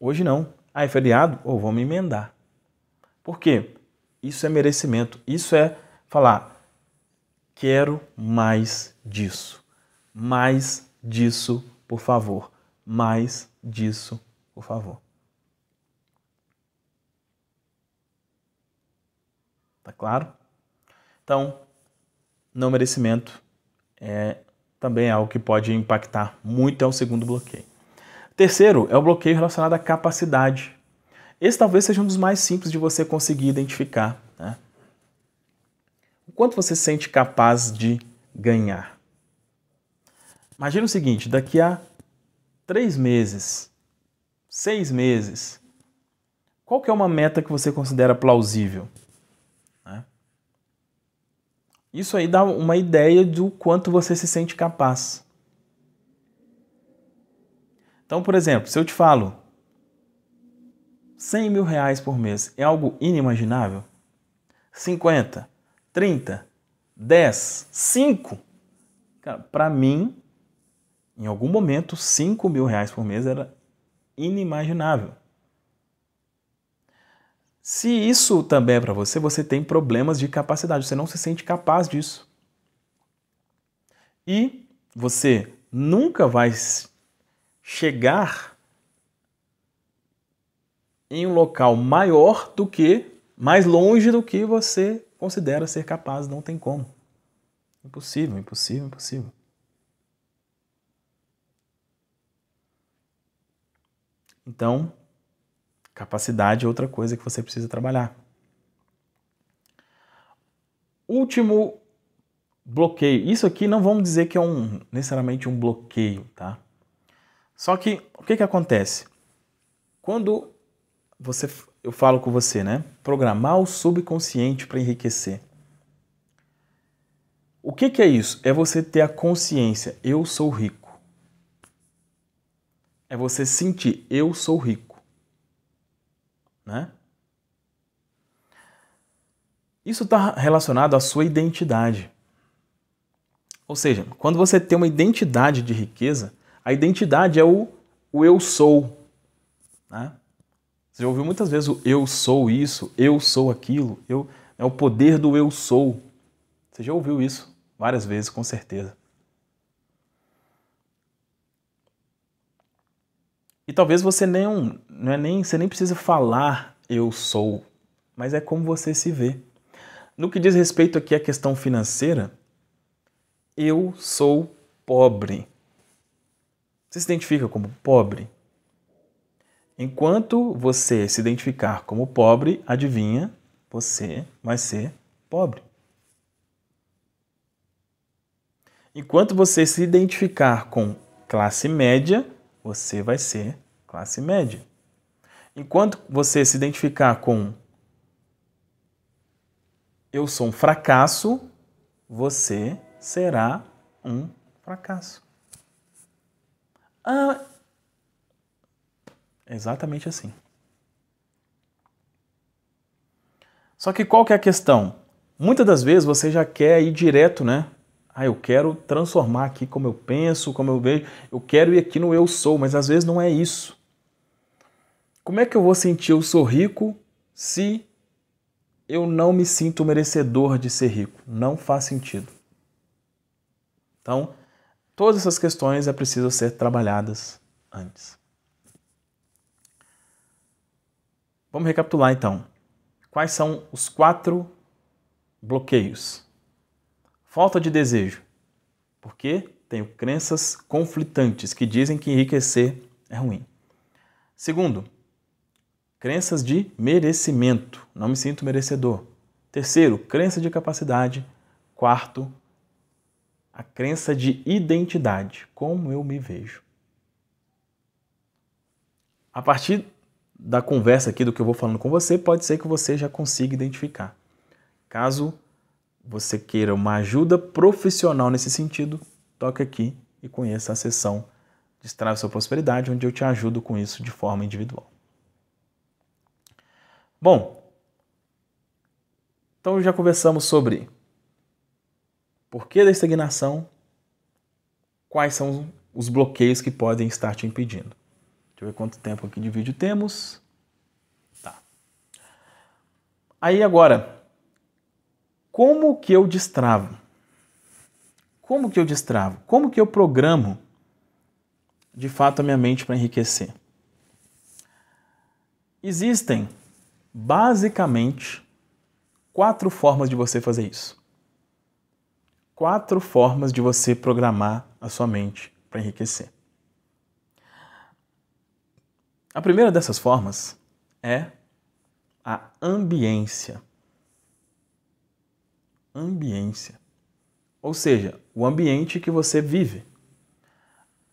Hoje não. Ah, é feriado? Ou oh, vamos emendar. Por quê? Isso é merecimento. Isso é falar, quero mais disso. Mais disso, por favor. Mais disso, por favor. Tá claro? Então, não merecimento é também é algo que pode impactar muito é o segundo bloqueio. Terceiro é o bloqueio relacionado à capacidade. Esse talvez seja um dos mais simples de você conseguir identificar. Né? O quanto você se sente capaz de ganhar? Imagina o seguinte: daqui a três meses, seis meses, qual que é uma meta que você considera plausível? Né? Isso aí dá uma ideia do quanto você se sente capaz. Então, por exemplo, se eu te falo 100 mil reais por mês é algo inimaginável? 50, 30, 10, 5? Cara, pra mim, em algum momento, 5 mil reais por mês era inimaginável. Se isso também é para você, você tem problemas de capacidade, você não se sente capaz disso. E você nunca vai chegar em um local maior do que, mais longe do que você considera ser capaz, não tem como. Impossível, impossível, impossível. Então, capacidade é outra coisa que você precisa trabalhar. Último bloqueio. Isso aqui não vamos dizer que é um necessariamente um bloqueio, tá? Só que o que, que acontece? Quando você, eu falo com você, né? Programar o subconsciente para enriquecer. O que, que é isso? É você ter a consciência, eu sou rico. É você sentir, eu sou rico. Né? Isso está relacionado à sua identidade. Ou seja, quando você tem uma identidade de riqueza, a identidade é o, o eu sou. Né? Você já ouviu muitas vezes o eu sou isso, eu sou aquilo, eu, é o poder do eu sou. Você já ouviu isso várias vezes, com certeza. E talvez você nem, não é nem, você nem precisa falar eu sou, mas é como você se vê. No que diz respeito aqui à questão financeira, eu sou pobre. Você se identifica como pobre? Enquanto você se identificar como pobre, adivinha, você vai ser pobre. Enquanto você se identificar com classe média, você vai ser classe média. Enquanto você se identificar com eu sou um fracasso, você será um fracasso. Ah, exatamente assim. Só que qual que é a questão? Muitas das vezes você já quer ir direto, né? Ah, eu quero transformar aqui como eu penso, como eu vejo, eu quero ir aqui no eu sou, mas às vezes não é isso. Como é que eu vou sentir eu sou rico se eu não me sinto merecedor de ser rico? Não faz sentido. Então, Todas essas questões é preciso ser trabalhadas antes. Vamos recapitular então. Quais são os quatro bloqueios? Falta de desejo. Porque tenho crenças conflitantes que dizem que enriquecer é ruim. Segundo, crenças de merecimento. Não me sinto merecedor. Terceiro, crença de capacidade. Quarto, a crença de identidade, como eu me vejo. A partir da conversa aqui, do que eu vou falando com você, pode ser que você já consiga identificar. Caso você queira uma ajuda profissional nesse sentido, toque aqui e conheça a sessão Destrave Sua Prosperidade, onde eu te ajudo com isso de forma individual. Bom, então já conversamos sobre porquê da estagnação, quais são os bloqueios que podem estar te impedindo. Deixa eu ver quanto tempo aqui de vídeo temos. Tá. Aí agora, como que eu destravo? Como que eu destravo? Como que eu programo de fato a minha mente para enriquecer? Existem basicamente quatro formas de você fazer isso quatro formas de você programar a sua mente para enriquecer. A primeira dessas formas é a ambiência. Ambiência. Ou seja, o ambiente que você vive,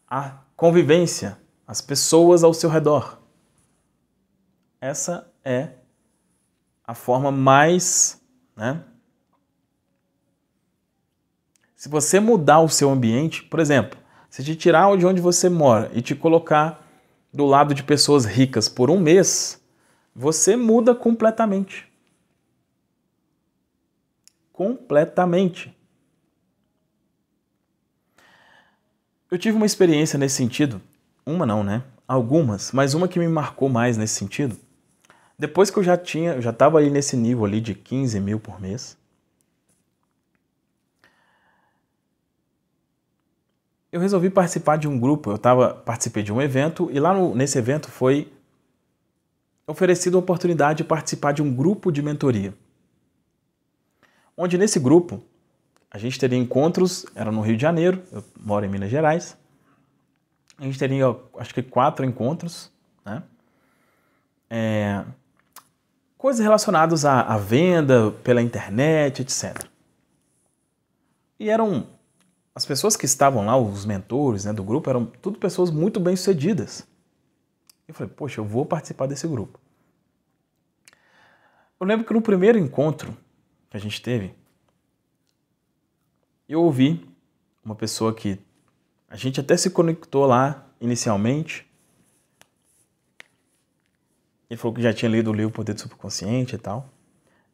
a convivência, as pessoas ao seu redor. Essa é a forma mais né, se você mudar o seu ambiente, por exemplo, se te tirar de onde você mora e te colocar do lado de pessoas ricas por um mês, você muda completamente. Completamente. Eu tive uma experiência nesse sentido, uma não, né? Algumas, mas uma que me marcou mais nesse sentido. Depois que eu já tinha, eu já estava ali nesse nível ali de 15 mil por mês, eu resolvi participar de um grupo. Eu tava, participei de um evento e lá no, nesse evento foi oferecida a oportunidade de participar de um grupo de mentoria. Onde nesse grupo a gente teria encontros, era no Rio de Janeiro, eu moro em Minas Gerais. A gente teria, acho que, quatro encontros, né? É, coisas relacionadas à, à venda pela internet, etc. E eram as pessoas que estavam lá, os mentores né, do grupo, eram tudo pessoas muito bem sucedidas. Eu falei, poxa, eu vou participar desse grupo. Eu lembro que no primeiro encontro que a gente teve, eu ouvi uma pessoa que a gente até se conectou lá inicialmente. Ele falou que já tinha lido o livro Poder do Subconsciente e tal.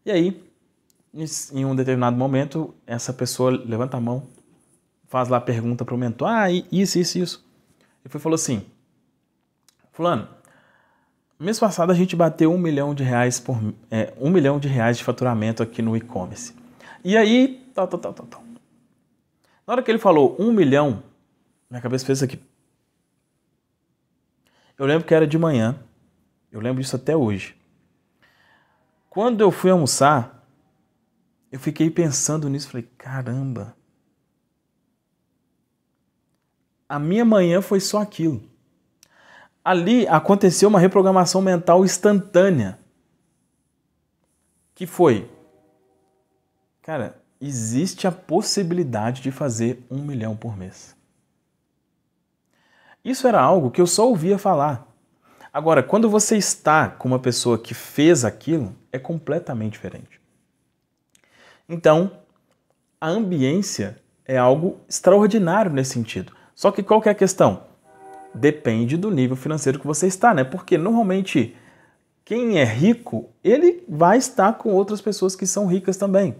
E aí, em um determinado momento, essa pessoa levanta a mão faz lá a pergunta para o mentor, ah, isso, isso, isso. Ele falou assim, fulano, mês passado a gente bateu um milhão de reais por é, um milhão de reais de faturamento aqui no e-commerce. E aí, tal, tal, tal, tal, tal. Na hora que ele falou um milhão, minha cabeça fez isso aqui. Eu lembro que era de manhã. Eu lembro disso até hoje. Quando eu fui almoçar, eu fiquei pensando nisso, falei, caramba. A minha manhã foi só aquilo. Ali aconteceu uma reprogramação mental instantânea. Que foi, cara, existe a possibilidade de fazer um milhão por mês. Isso era algo que eu só ouvia falar. Agora, quando você está com uma pessoa que fez aquilo, é completamente diferente. Então, a ambiência é algo extraordinário nesse sentido. Só que qual que é a questão? Depende do nível financeiro que você está, né? Porque normalmente quem é rico, ele vai estar com outras pessoas que são ricas também.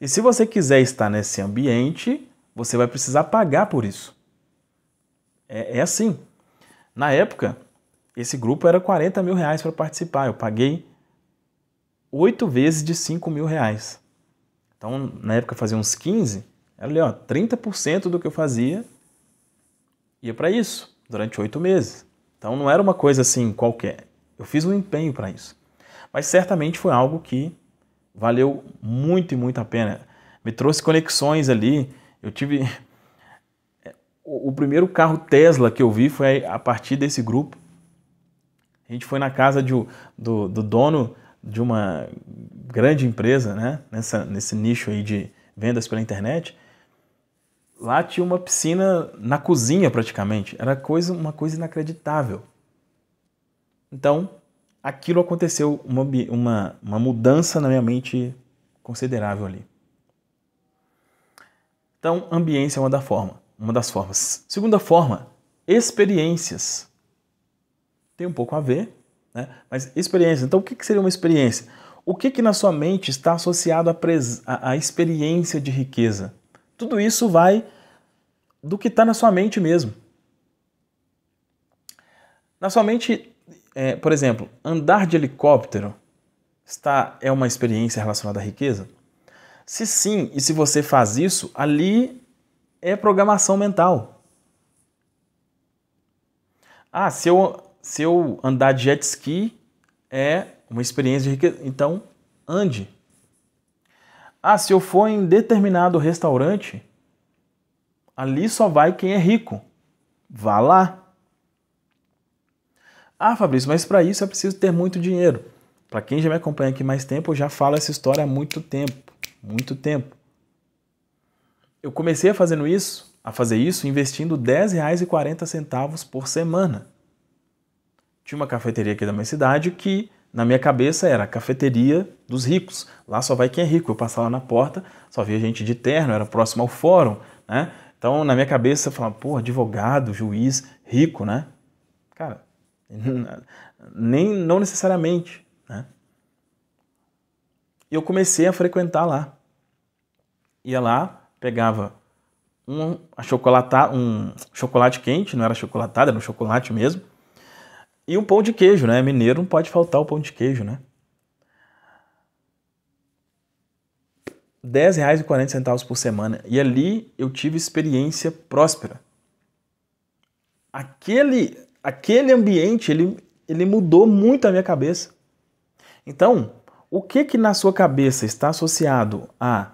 E se você quiser estar nesse ambiente, você vai precisar pagar por isso. É, é assim. Na época, esse grupo era 40 mil reais para participar. Eu paguei oito vezes de 5 mil reais. Então, na época, fazia uns 15. Era ali, ó, 30% do que eu fazia ia para isso durante oito meses. Então não era uma coisa assim qualquer. Eu fiz um empenho para isso. Mas certamente foi algo que valeu muito e muito a pena. Me trouxe conexões ali. Eu tive. O primeiro carro Tesla que eu vi foi a partir desse grupo. A gente foi na casa de, do, do dono de uma grande empresa, né? Nessa, nesse nicho aí de vendas pela internet lá tinha uma piscina na cozinha praticamente. Era coisa, uma coisa inacreditável. Então, aquilo aconteceu, uma, uma, uma mudança na minha mente considerável ali. Então, ambiência é uma, da forma, uma das formas. Segunda forma, experiências. Tem um pouco a ver, né? mas experiência. Então, o que seria uma experiência? O que, que na sua mente está associado à, à experiência de riqueza? Tudo isso vai do que está na sua mente mesmo. Na sua mente, é, por exemplo, andar de helicóptero está é uma experiência relacionada à riqueza? Se sim, e se você faz isso, ali é programação mental. Ah, se eu, se eu andar de jet ski, é uma experiência de riqueza. Então, ande. Ah, se eu for em determinado restaurante, ali só vai quem é rico. Vá lá. Ah, Fabrício, mas para isso é preciso ter muito dinheiro. Para quem já me acompanha aqui mais tempo, eu já falo essa história há muito tempo, muito tempo. Eu comecei a fazendo isso, a fazer isso investindo R$10,40 por semana. Tinha uma cafeteria aqui da minha cidade que na minha cabeça era a cafeteria dos ricos. Lá só vai quem é rico. Eu passava na porta, só via gente de terno, era próximo ao fórum, né? Então, na minha cabeça, eu falava, pô, advogado, juiz, rico, né? Cara, nem, não necessariamente, né? E eu comecei a frequentar lá. Ia lá, pegava um, um chocolate quente, não era chocolatado, era um chocolate mesmo, e um pão de queijo, né? Mineiro não pode faltar o pão de queijo, né? R$10,40 por semana. E ali eu tive experiência próspera. Aquele, aquele ambiente, ele, ele mudou muito a minha cabeça. Então, o que que na sua cabeça está associado a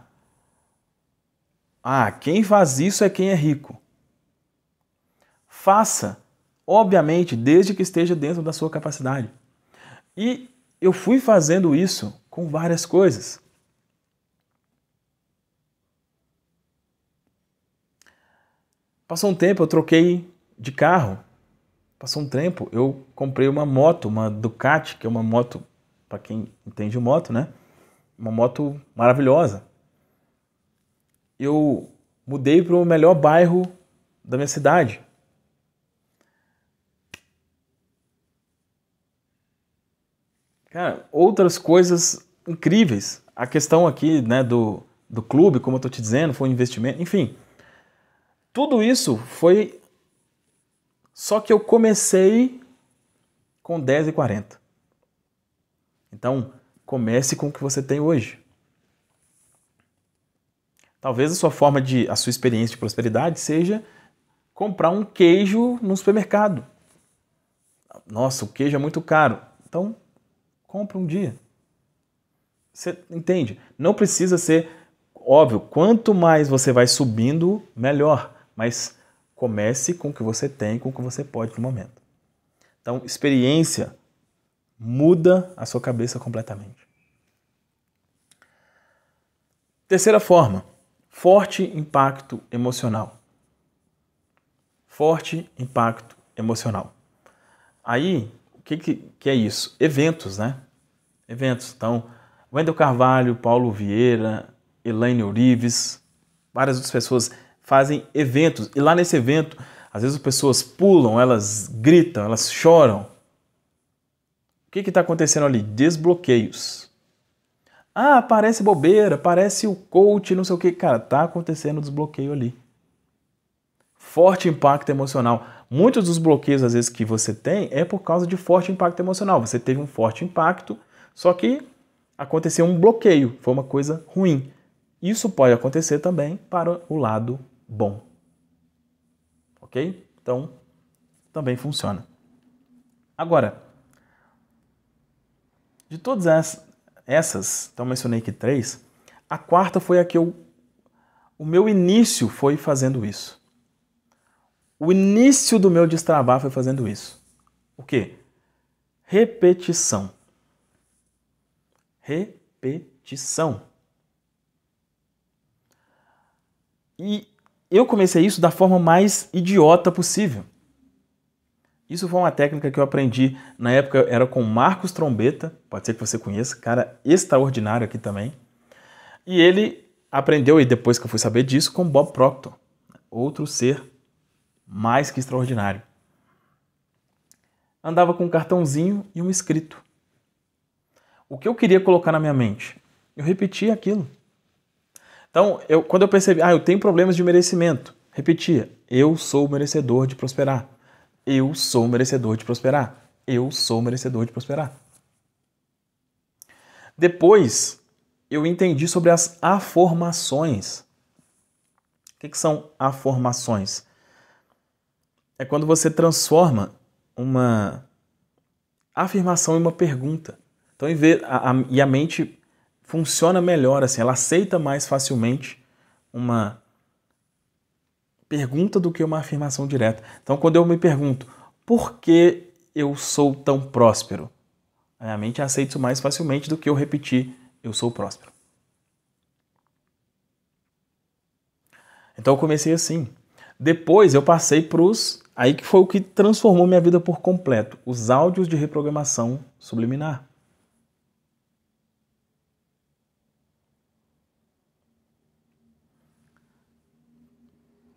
ah, quem faz isso é quem é rico. Faça Obviamente, desde que esteja dentro da sua capacidade. E eu fui fazendo isso com várias coisas. Passou um tempo, eu troquei de carro. Passou um tempo, eu comprei uma moto, uma Ducati, que é uma moto, para quem entende moto, né? Uma moto maravilhosa. Eu mudei para o melhor bairro da minha cidade. Cara, outras coisas incríveis. A questão aqui, né, do, do clube, como eu tô te dizendo, foi um investimento, enfim. Tudo isso foi. Só que eu comecei com 10 e 40. Então, comece com o que você tem hoje. Talvez a sua forma de, a sua experiência de prosperidade seja comprar um queijo no supermercado. Nossa, o queijo é muito caro. Então, compra um dia. Você entende? Não precisa ser óbvio. Quanto mais você vai subindo, melhor. Mas comece com o que você tem, com o que você pode no momento. Então, experiência muda a sua cabeça completamente. Terceira forma, forte impacto emocional. Forte impacto emocional. Aí que, que, que é isso? Eventos, né? Eventos. Então, Wendel Carvalho, Paulo Vieira, Elaine Urives, várias outras pessoas fazem eventos. E lá nesse evento, às vezes as pessoas pulam, elas gritam, elas choram. O que está acontecendo ali? Desbloqueios. Ah, parece bobeira, parece o coach, não sei o que. Cara, tá acontecendo desbloqueio ali. Forte impacto emocional. Muitos dos bloqueios, às vezes, que você tem é por causa de forte impacto emocional. Você teve um forte impacto, só que aconteceu um bloqueio, foi uma coisa ruim. Isso pode acontecer também para o lado bom. Ok? Então, também funciona. Agora, de todas essas, então mencionei que três, a quarta foi a que eu. O meu início foi fazendo isso. O início do meu destravar foi fazendo isso. O quê? Repetição. Repetição. E eu comecei isso da forma mais idiota possível. Isso foi uma técnica que eu aprendi na época, era com Marcos Trombeta, pode ser que você conheça, cara extraordinário aqui também. E ele aprendeu, e depois que eu fui saber disso, com Bob Proctor, outro ser mais que extraordinário. Andava com um cartãozinho e um escrito. O que eu queria colocar na minha mente? Eu repetia aquilo. Então, eu, quando eu percebi, ah, eu tenho problemas de merecimento, repetia: eu sou merecedor de prosperar. Eu sou merecedor de prosperar. Eu sou merecedor de prosperar. Depois, eu entendi sobre as afirmações. O que, que são afirmações? é quando você transforma uma afirmação em uma pergunta. Então, em vez, a, a, e a mente funciona melhor assim, ela aceita mais facilmente uma pergunta do que uma afirmação direta. Então, quando eu me pergunto, por que eu sou tão próspero? A minha mente aceita isso mais facilmente do que eu repetir, eu sou próspero. Então, eu comecei assim. Depois, eu passei para os Aí que foi o que transformou minha vida por completo, os áudios de reprogramação subliminar.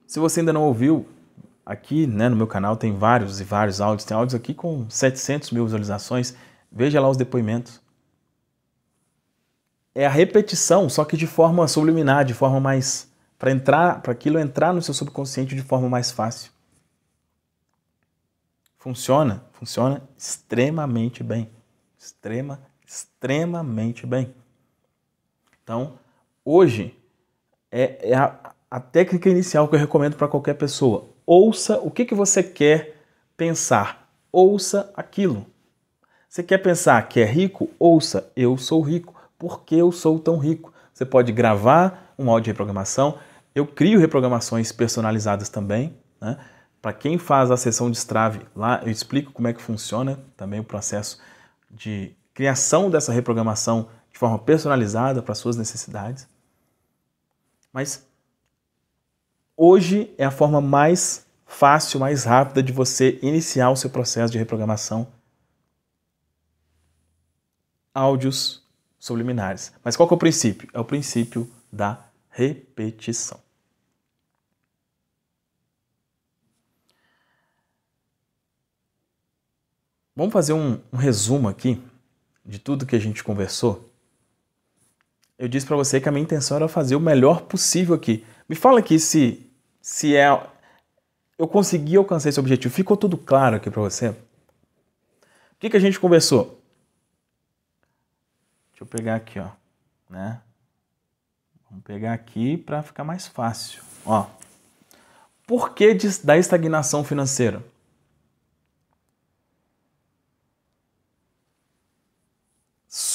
Se você ainda não ouviu, aqui né, no meu canal tem vários e vários áudios. Tem áudios aqui com 700 mil visualizações. Veja lá os depoimentos. É a repetição, só que de forma subliminar, de forma mais. para entrar, para aquilo entrar no seu subconsciente de forma mais fácil funciona, funciona extremamente bem. Extrema, extremamente bem. Então, hoje é, é a, a, técnica inicial que eu recomendo para qualquer pessoa. Ouça o que, que você quer pensar. Ouça aquilo. Você quer pensar que é rico? Ouça, eu sou rico. Por que eu sou tão rico? Você pode gravar um áudio de reprogramação. Eu crio reprogramações personalizadas também. Né? Para quem faz a sessão de estrave, lá eu explico como é que funciona também o processo de criação dessa reprogramação de forma personalizada para suas necessidades. Mas hoje é a forma mais fácil, mais rápida de você iniciar o seu processo de reprogramação. Áudios subliminares. Mas qual é o princípio? É o princípio da repetição. Vamos fazer um, um resumo aqui de tudo que a gente conversou. Eu disse para você que a minha intenção era fazer o melhor possível aqui. Me fala aqui se se é eu consegui alcançar esse objetivo. Ficou tudo claro aqui para você? O que, que a gente conversou? Deixa eu pegar aqui, ó, né? Vamos pegar aqui para ficar mais fácil, ó. Por que da estagnação financeira?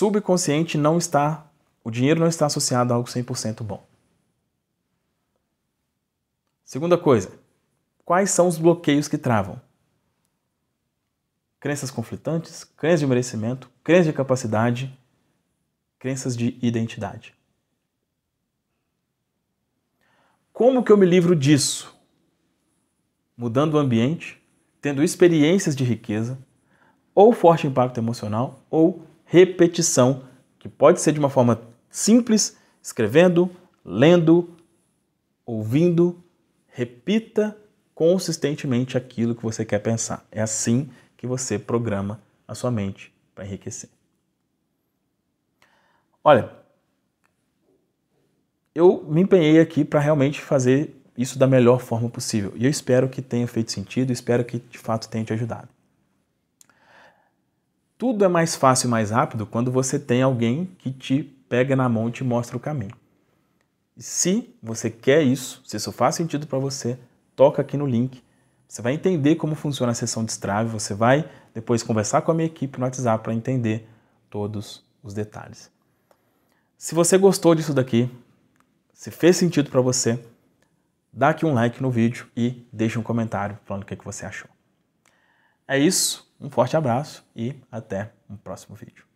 subconsciente não está, o dinheiro não está associado a algo 100% bom. Segunda coisa, quais são os bloqueios que travam? Crenças conflitantes, crenças de merecimento, crenças de capacidade, crenças de identidade. Como que eu me livro disso? Mudando o ambiente, tendo experiências de riqueza, ou forte impacto emocional, ou repetição, que pode ser de uma forma simples, escrevendo, lendo, ouvindo. Repita consistentemente aquilo que você quer pensar. É assim que você programa a sua mente para enriquecer. Olha, eu me empenhei aqui para realmente fazer isso da melhor forma possível e eu espero que tenha feito sentido, espero que de fato tenha te ajudado. Tudo é mais fácil e mais rápido quando você tem alguém que te pega na mão e te mostra o caminho. se você quer isso, se isso faz sentido para você, toca aqui no link. Você vai entender como funciona a sessão de destrave, você vai depois conversar com a minha equipe no WhatsApp para entender todos os detalhes. Se você gostou disso daqui, se fez sentido para você, dá aqui um like no vídeo e deixa um comentário falando o que, é que você achou. É isso. Um forte abraço e até um próximo vídeo.